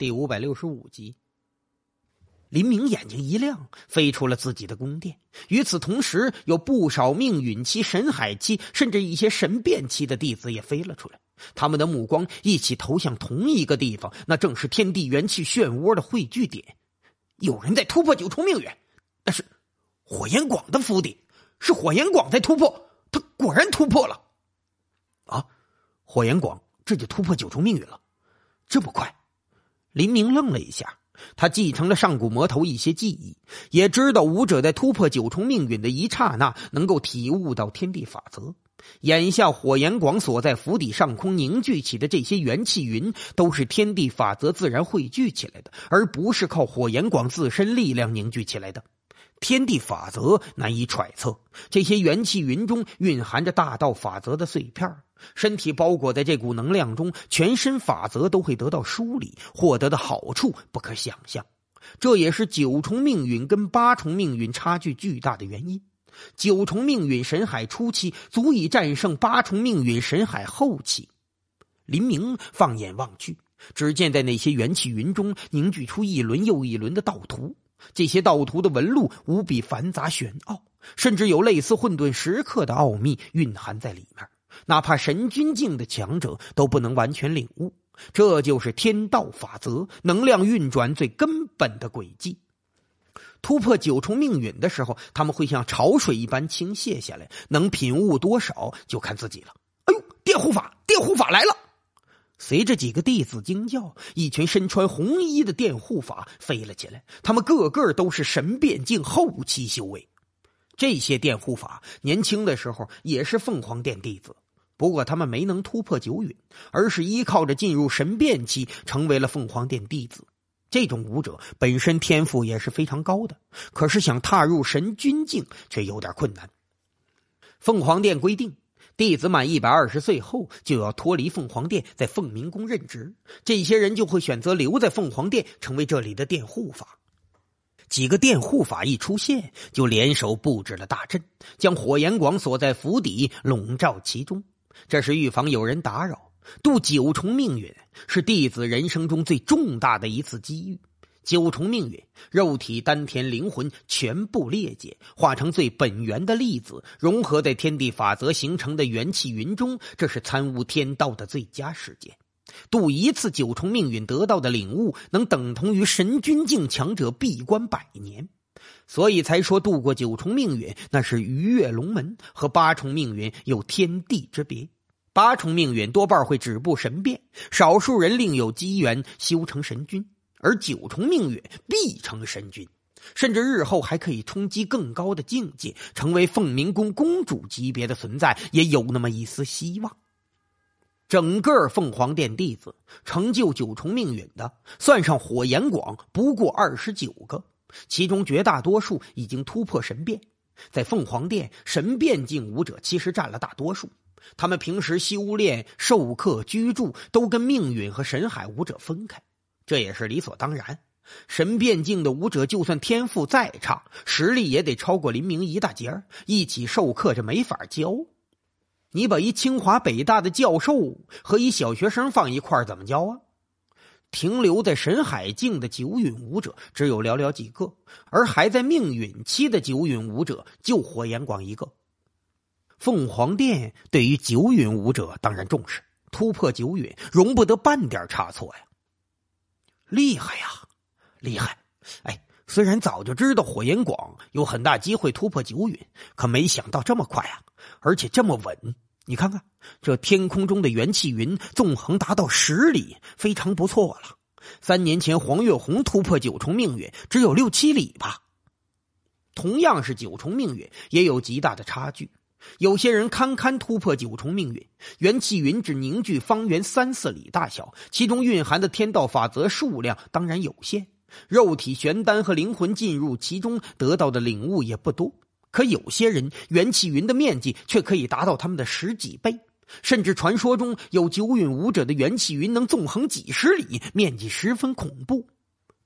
第五百六十五集，林明眼睛一亮，飞出了自己的宫殿。与此同时，有不少命运期、神海期，甚至一些神变期的弟子也飞了出来。他们的目光一起投向同一个地方，那正是天地元气漩涡的汇聚点。有人在突破九重命运，那是火焰广的府邸，是火焰广在突破。他果然突破了！啊，火焰广这就突破九重命运了，这么快！林明愣了一下，他继承了上古魔头一些记忆，也知道武者在突破九重命运的一刹那，能够体悟到天地法则。眼下火炎广所在府邸上空凝聚起的这些元气云，都是天地法则自然汇聚起来的，而不是靠火炎广自身力量凝聚起来的。天地法则难以揣测，这些元气云中蕴含着大道法则的碎片身体包裹在这股能量中，全身法则都会得到梳理，获得的好处不可想象。这也是九重命运跟八重命运差距巨大的原因。九重命运神海初期足以战胜八重命运神海后期。林明放眼望去，只见在那些元气云中凝聚出一轮又一轮的道图，这些道图的纹路无比繁杂玄奥，甚至有类似混沌石刻的奥秘蕴含在里面。哪怕神君境的强者都不能完全领悟，这就是天道法则，能量运转最根本的轨迹。突破九重命运的时候，他们会像潮水一般倾泻下来，能品悟多少就看自己了。哎呦，电护法，电护法来了！随着几个弟子惊叫，一群身穿红衣的电护法飞了起来。他们个个都是神变境后期修为。这些电护法年轻的时候也是凤凰殿弟子。不过他们没能突破九陨，而是依靠着进入神变期，成为了凤凰殿弟子。这种武者本身天赋也是非常高的，可是想踏入神君境却有点困难。凤凰殿规定，弟子满一百二十岁后就要脱离凤凰殿，在凤鸣宫任职。这些人就会选择留在凤凰殿，成为这里的殿护法。几个殿护法一出现，就联手布置了大阵，将火炎广锁在府邸，笼罩其中。这是预防有人打扰。渡九重命运是弟子人生中最重大的一次机遇。九重命运，肉体、丹田、灵魂全部裂解，化成最本源的粒子，融合在天地法则形成的元气云中。这是参悟天道的最佳时间。渡一次九重命运得到的领悟，能等同于神君境强者闭关百年。所以才说度过九重命运，那是鱼跃龙门，和八重命运有天地之别。八重命运多半会止步神变，少数人另有机缘修成神君，而九重命运必成神君，甚至日后还可以冲击更高的境界，成为凤鸣宫公主级别的存在，也有那么一丝希望。整个凤凰殿弟子成就九重命运的，算上火炎广，不过二十九个。其中绝大多数已经突破神变，在凤凰殿，神变境武者其实占了大多数。他们平时修炼、授课、居住都跟命运和神海武者分开，这也是理所当然。神变境的武者就算天赋再差，实力也得超过林明一大截儿，一起授课这没法教。你把一清华北大的教授和一小学生放一块儿，怎么教啊？停留在神海境的九陨武者只有寥寥几个，而还在命陨期的九陨武者就火炎广一个。凤凰殿对于九陨武者当然重视，突破九陨容不得半点差错呀！厉害呀，厉害！哎，虽然早就知道火焰广有很大机会突破九陨，可没想到这么快啊，而且这么稳。你看看，这天空中的元气云纵横达到十里，非常不错了。三年前黄月红突破九重命运，只有六七里吧。同样是九重命运，也有极大的差距。有些人堪堪突破九重命运，元气云只凝聚方圆三四里大小，其中蕴含的天道法则数量当然有限，肉体玄丹和灵魂进入其中得到的领悟也不多。可有些人元气云的面积却可以达到他们的十几倍，甚至传说中有九陨武者的元气云能纵横几十里，面积十分恐怖。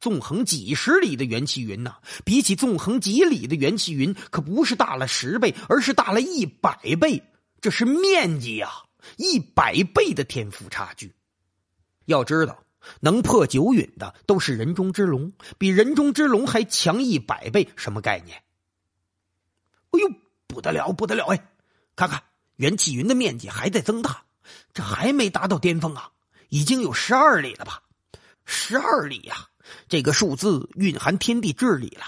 纵横几十里的元气云呐，比起纵横几里的元气云，可不是大了十倍，而是大了一百倍。这是面积呀，一百倍的天赋差距。要知道，能破九陨的都是人中之龙，比人中之龙还强一百倍，什么概念？哎呦，不得了，不得了哎！看看元气云的面积还在增大，这还没达到巅峰啊，已经有十二里了吧？十二里呀！这个数字蕴含天地至理了。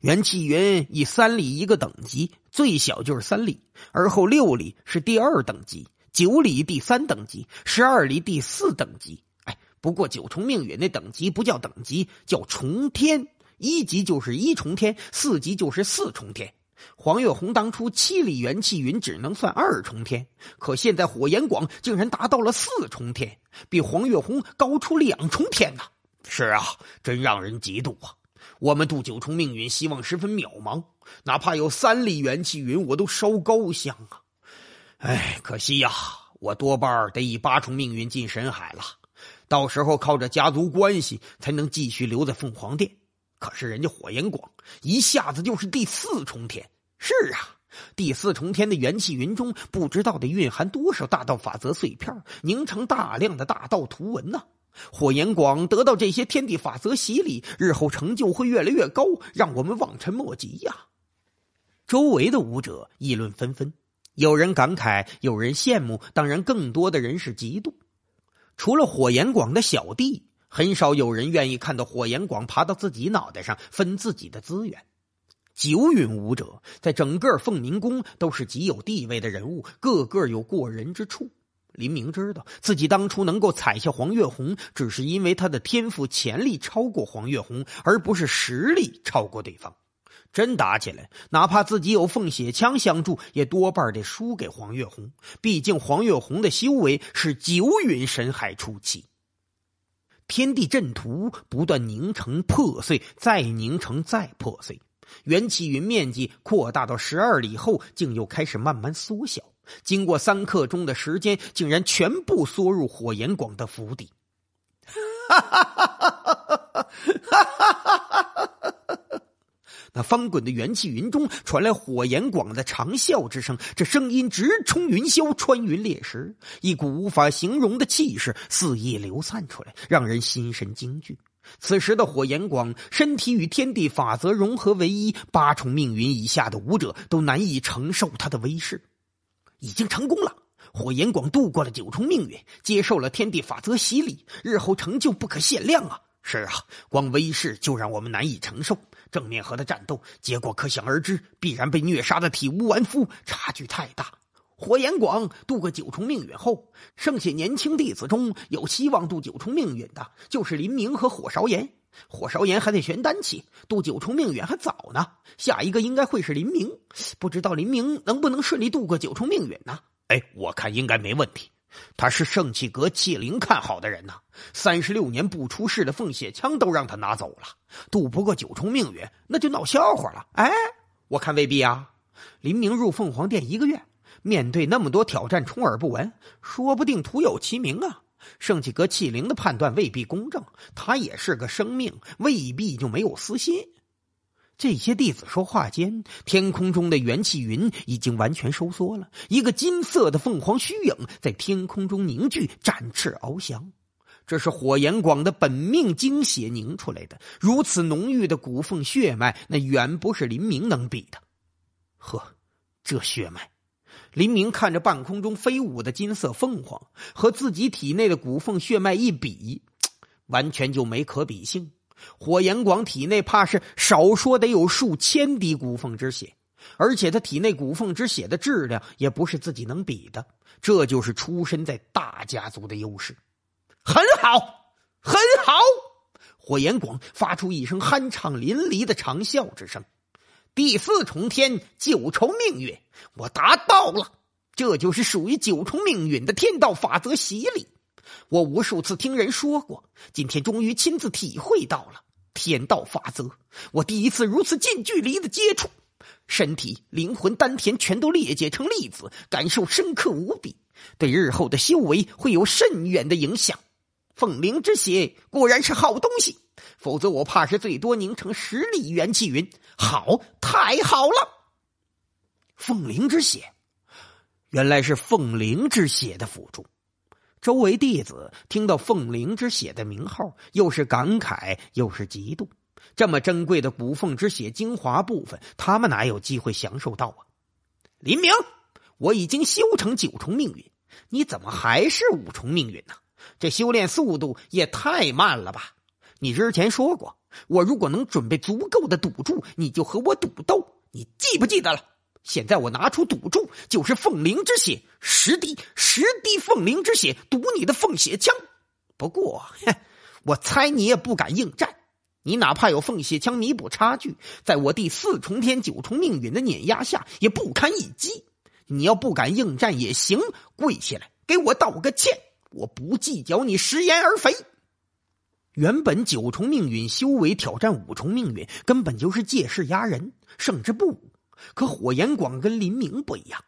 元气云以三里一个等级，最小就是三里，而后六里是第二等级，九里第三等级，十二里第四等级。哎，不过九重命运那等级不叫等级，叫重天。一级就是一重天，四级就是四重天。黄月红当初七里元气云只能算二重天，可现在火炎广竟然达到了四重天，比黄月红高出两重天呐！是啊，真让人嫉妒啊！我们渡九重命运，希望十分渺茫。哪怕有三里元气云，我都烧高香啊！唉，可惜呀，我多半得以八重命运进神海了，到时候靠着家族关系才能继续留在凤凰殿。可是人家火炎广一下子就是第四重天。是啊，第四重天的元气云中，不知道得蕴含多少大道法则碎片，凝成大量的大道图文呐！火炎广得到这些天地法则洗礼，日后成就会越来越高，让我们望尘莫及呀！周围的武者议论纷纷，有人感慨，有人羡慕，当然，更多的人是嫉妒。除了火炎广的小弟，很少有人愿意看到火炎广爬到自己脑袋上分自己的资源。九陨武者在整个凤鸣宫都是极有地位的人物，个个有过人之处。林明知道自己当初能够踩下黄月红，只是因为他的天赋潜力超过黄月红，而不是实力超过对方。真打起来，哪怕自己有凤血枪相助，也多半得输给黄月红。毕竟黄月红的修为是九陨神海初期。天地阵图不断凝成破碎，再凝成再破碎。元气云面积扩大到十二里后，竟又开始慢慢缩小。经过三刻钟的时间，竟然全部缩入火炎广的府邸。哈！那翻滚的元气云中传来火炎广的长啸之声，这声音直冲云霄，穿云裂石，一股无法形容的气势肆意流散出来，让人心神惊惧。此时的火炎广身体与天地法则融合为一，八重命运以下的武者都难以承受他的威势。已经成功了，火炎广度过了九重命运，接受了天地法则洗礼，日后成就不可限量啊！是啊，光威势就让我们难以承受，正面和他战斗，结果可想而知，必然被虐杀的体无完肤，差距太大。火炎广渡过九重命运后，剩下年轻弟子中有希望渡九重命运的，就是林明和火烧炎。火烧炎还在玄丹期，渡九重命运还早呢。下一个应该会是林明，不知道林明能不能顺利渡过九重命运呢？哎，我看应该没问题。他是圣气阁器灵看好的人呐，三十六年不出世的凤血枪都让他拿走了。渡不过九重命运，那就闹笑话了。哎，我看未必啊。林明入凤凰殿一个月。面对那么多挑战，充耳不闻，说不定徒有其名啊！圣气阁器灵的判断未必公正，他也是个生命，未必就没有私心。这些弟子说话间，天空中的元气云已经完全收缩了，一个金色的凤凰虚影在天空中凝聚，展翅翱翔。这是火炎广的本命精血凝出来的，如此浓郁的古凤血脉，那远不是林明能比的。呵，这血脉。林明看着半空中飞舞的金色凤凰，和自己体内的古凤血脉一比，完全就没可比性。火炎广体内怕是少说得有数千滴古凤之血，而且他体内古凤之血的质量也不是自己能比的。这就是出身在大家族的优势。很好，很好！火炎广发出一声酣畅淋漓的长啸之声。第四重天九重命运，我达到了。这就是属于九重命运的天道法则洗礼。我无数次听人说过，今天终于亲自体会到了天道法则。我第一次如此近距离的接触，身体、灵魂、丹田全都裂解成粒子，感受深刻无比，对日后的修为会有甚远的影响。凤灵之血果然是好东西，否则我怕是最多凝成十里元气云。好，太好了！凤灵之血，原来是凤灵之血的辅助。周围弟子听到“凤灵之血”的名号，又是感慨又是嫉妒。这么珍贵的古凤之血精华部分，他们哪有机会享受到啊？林明，我已经修成九重命运，你怎么还是五重命运呢？这修炼速度也太慢了吧！你之前说过，我如果能准备足够的赌注，你就和我赌斗。你记不记得了？现在我拿出赌注，就是凤灵之血十滴，十滴凤灵之血赌你的凤血枪。不过，哼，我猜你也不敢应战。你哪怕有凤血枪弥补差距，在我第四重天九重命运的碾压下，也不堪一击。你要不敢应战也行，跪下来给我道个歉。我不计较你食言而肥。原本九重命运修为挑战五重命运，根本就是借势压人，胜之不武。可火炎广跟林明不一样，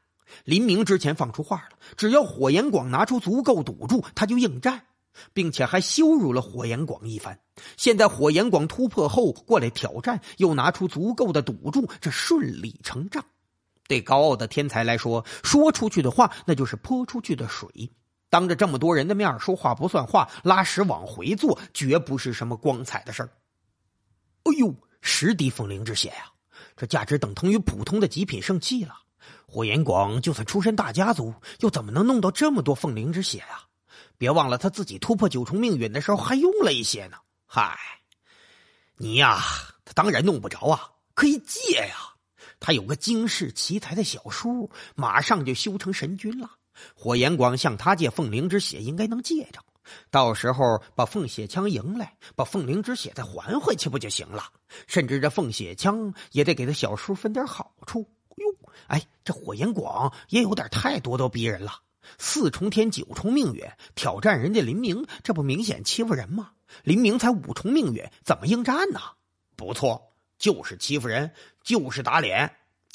林明之前放出话了，只要火炎广拿出足够赌注，他就应战，并且还羞辱了火炎广一番。现在火炎广突破后过来挑战，又拿出足够的赌注，这顺理成章。对高傲的天才来说，说出去的话那就是泼出去的水。当着这么多人的面说话不算话，拉屎往回坐，绝不是什么光彩的事儿。哎呦，十滴凤灵之血呀，这价值等同于普通的极品圣器了。火炎广就算出身大家族，又怎么能弄到这么多凤灵之血啊？别忘了他自己突破九重命运的时候还用了一些呢。嗨，你呀，他当然弄不着啊，可以借呀。他有个惊世奇才的小叔，马上就修成神君了。火炎广向他借凤灵之血，应该能借着。到时候把凤血枪赢来，把凤灵之血再还回去，不就行了？甚至这凤血枪也得给他小叔分点好处。哟，哎，这火炎广也有点太咄咄逼人了。四重天九重命运挑战人家林明，这不明显欺负人吗？林明才五重命运，怎么应战呢？不错，就是欺负人，就是打脸。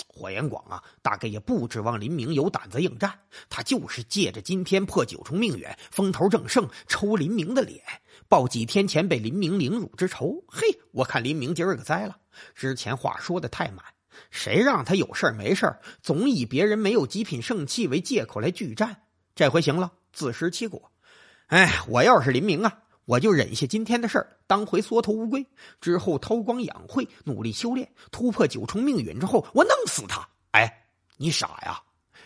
火延广啊，大概也不指望林明有胆子应战，他就是借着今天破九重命远风头正盛，抽林明的脸，报几天前被林明凌辱之仇。嘿，我看林明今儿个栽了，之前话说的太满，谁让他有事儿没事儿总以别人没有极品圣器为借口来拒战，这回行了，自食其果。哎，我要是林明啊。我就忍下今天的事儿，当回缩头乌龟，之后韬光养晦，努力修炼，突破九重命运之后，我弄死他！哎，你傻呀！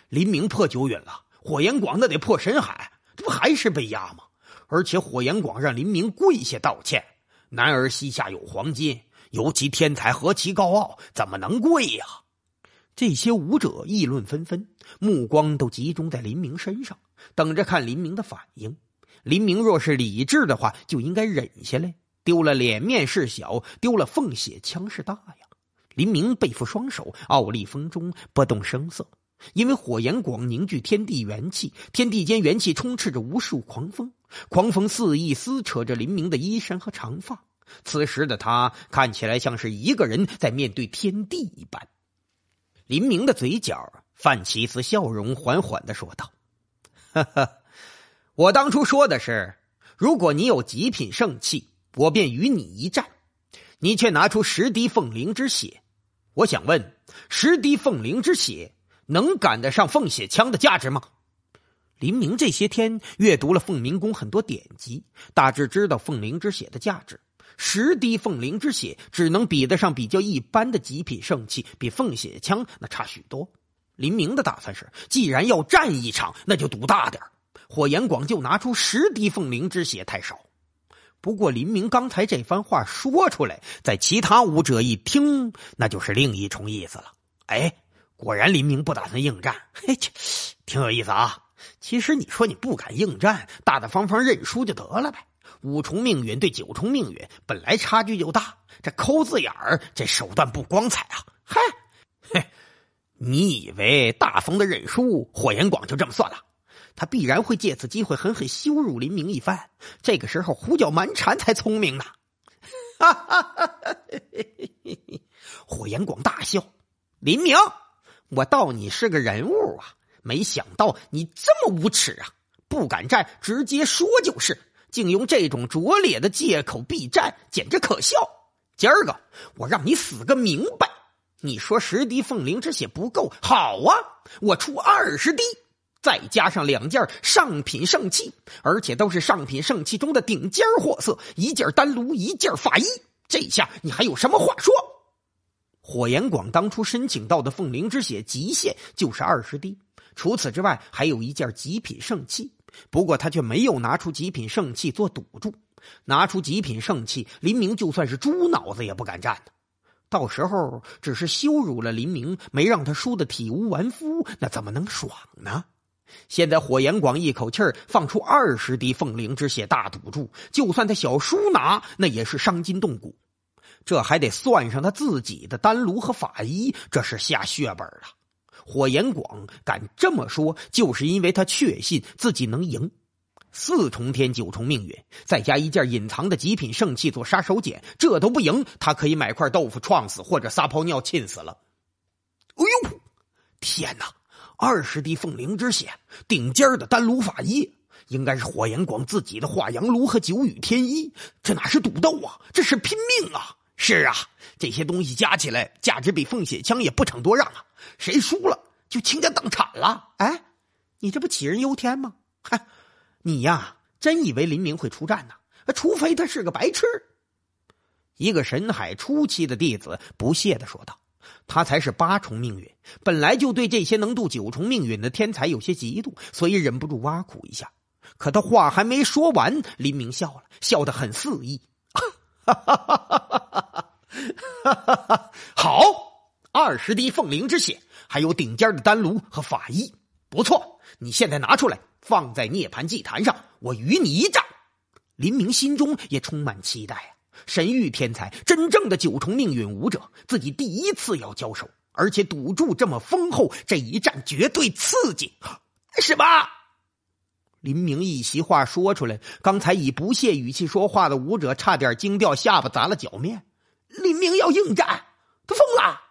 林明破九陨了，火炎广那得破神海，这不还是被压吗？而且火炎广让林明跪下道歉，男儿膝下有黄金，尤其天才何其高傲，怎么能跪呀？这些武者议论纷纷，目光都集中在林明身上，等着看林明的反应。林明若是理智的话，就应该忍下来。丢了脸面事小，丢了凤血枪事大呀！林明背负双手，傲立风中，不动声色。因为火炎广凝聚天地元气，天地间元气充斥着无数狂风，狂风肆意撕扯着林明的衣衫和长发。此时的他看起来像是一个人在面对天地一般。林明的嘴角泛起一丝笑容，缓缓的说道：“哈哈。”我当初说的是，如果你有极品圣器，我便与你一战。你却拿出十滴凤灵之血，我想问：十滴凤灵之血能赶得上凤血枪的价值吗？林明这些天阅读了凤鸣宫很多典籍，大致知道凤灵之血的价值。十滴凤灵之血只能比得上比较一般的极品圣器，比凤血枪那差许多。林明的打算是，既然要战一场，那就赌大点儿。火炎广就拿出十滴凤灵之血，太少。不过林明刚才这番话说出来，在其他武者一听，那就是另一重意思了。哎，果然林明不打算应战，嘿，挺有意思啊。其实你说你不敢应战，大大方方认输就得了呗。五重命运对九重命运，本来差距就大，这抠字眼儿，这手段不光彩啊！嗨，嘿，你以为大方的认输，火炎广就这么算了？他必然会借此机会狠狠羞辱林明一番。这个时候胡搅蛮缠才聪明呢！哈哈哈哈哈！火炎广大笑：“林明，我道你是个人物啊，没想到你这么无耻啊！不敢战，直接说就是，竟用这种拙劣的借口避战，简直可笑！今儿个我让你死个明白！你说十滴凤灵之血不够，好啊，我出二十滴。”再加上两件上品圣器，而且都是上品圣器中的顶尖货色，一件丹炉，一件法衣。这下你还有什么话说？火炎广当初申请到的凤灵之血极限就是二十滴，除此之外还有一件极品圣器。不过他却没有拿出极品圣器做赌注，拿出极品圣器，林明就算是猪脑子也不敢站到时候只是羞辱了林明，没让他输的体无完肤，那怎么能爽呢？现在火炎广一口气儿放出二十滴凤灵之血，大赌注，就算他小叔拿，那也是伤筋动骨。这还得算上他自己的丹炉和法医，这是下血本了。火炎广敢这么说，就是因为他确信自己能赢。四重天九重命运，再加一件隐藏的极品圣器做杀手锏，这都不赢，他可以买块豆腐撞死，或者撒泡尿浸死了。哎呦，天哪！二十滴凤灵之血，顶尖儿的丹炉法衣，应该是火炎广自己的化阳炉和九羽天衣。这哪是赌斗啊，这是拼命啊！是啊，这些东西加起来价值比凤血枪也不逞多让啊。谁输了就倾家荡产了。哎，你这不杞人忧天吗？嗨，你呀，真以为林明会出战呢？除非他是个白痴。一个神海初期的弟子不屑的说道。他才是八重命运，本来就对这些能渡九重命运的天才有些嫉妒，所以忍不住挖苦一下。可他话还没说完，林明笑了笑得很肆意，哈哈哈哈哈！好，二十滴凤灵之血，还有顶尖的丹炉和法衣，不错。你现在拿出来，放在涅盘祭坛上，我与你一战。林明心中也充满期待。神域天才，真正的九重命运武者，自己第一次要交手，而且赌注这么丰厚，这一战绝对刺激，是吧？林明一席话说出来，刚才以不屑语气说话的武者差点惊掉下巴，砸了脚面。林明要应战，他疯了。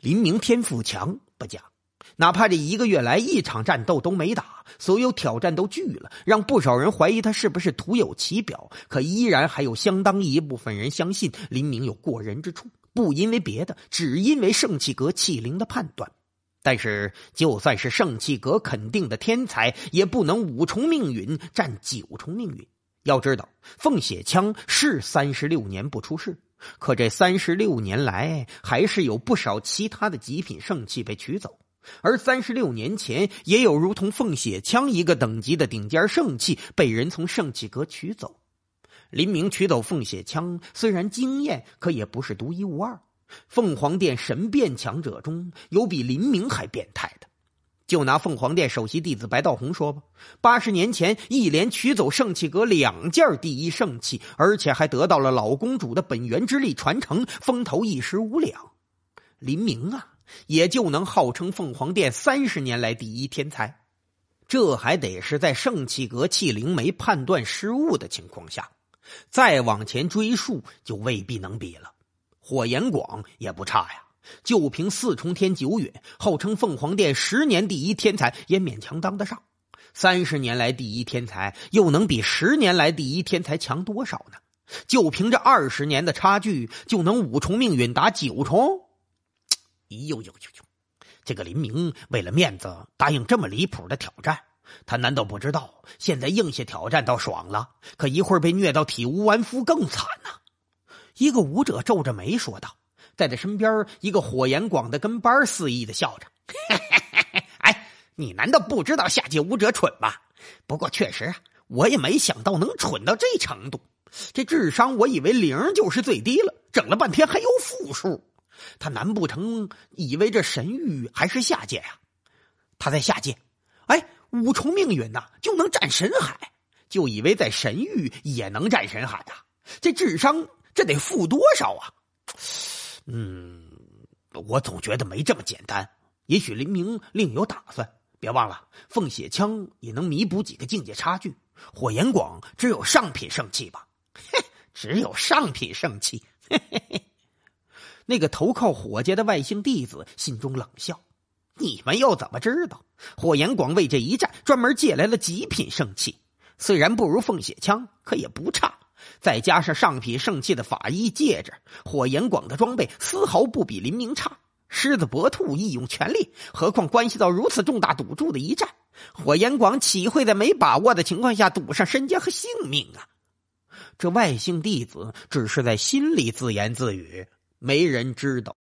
林明天赋强不假。哪怕这一个月来一场战斗都没打，所有挑战都拒了，让不少人怀疑他是不是徒有其表。可依然还有相当一部分人相信林明有过人之处，不因为别的，只因为圣气阁气灵的判断。但是，就算是圣气阁肯定的天才，也不能五重命运占九重命运。要知道，凤血枪是三十六年不出世，可这三十六年来，还是有不少其他的极品圣器被取走。而三十六年前，也有如同凤血枪一个等级的顶尖圣器被人从圣器阁取走。林明取走凤血枪虽然惊艳，可也不是独一无二。凤凰殿神变强者中有比林明还变态的，就拿凤凰殿首席弟子白道红说吧。八十年前，一连取走圣器阁两件第一圣器，而且还得到了老公主的本源之力传承，风头一时无两。林明啊！也就能号称凤凰殿三十年来第一天才，这还得是在圣气阁气灵没判断失误的情况下，再往前追溯就未必能比了。火炎广也不差呀，就凭四重天九陨，号称凤凰殿十年第一天才也勉强当得上。三十年来第一天才，又能比十年来第一天才强多少呢？就凭这二十年的差距，就能五重命运打九重？咦呦呦呦呦！这个林明为了面子答应这么离谱的挑战，他难道不知道现在应下挑战倒爽了，可一会儿被虐到体无完肤更惨呐！一个舞者皱着眉说道，在他身边，一个火眼广的跟班肆意的笑着：“ 哎，你难道不知道下界舞者蠢吗？不过确实啊，我也没想到能蠢到这程度，这智商我以为零就是最低了，整了半天还有负数。”他难不成以为这神域还是下界呀？他在下界，哎，五重命运呐就能战神海，就以为在神域也能战神海啊？这智商，这得负多少啊？嗯，我总觉得没这么简单。也许林明另有打算。别忘了，凤血枪也能弥补几个境界差距。火炎广只有上品圣器吧？嘿，只有上品圣器。嘿嘿嘿。那个投靠火家的外姓弟子心中冷笑：“你们又怎么知道？”火炎广为这一战专门借来了极品圣器，虽然不如凤血枪，可也不差。再加上上品圣器的法衣戒指，火炎广的装备丝毫不比林明差。狮子搏兔亦用全力，何况关系到如此重大赌注的一战？火炎广岂会在没把握的情况下赌上身家和性命啊？这外姓弟子只是在心里自言自语。没人知道。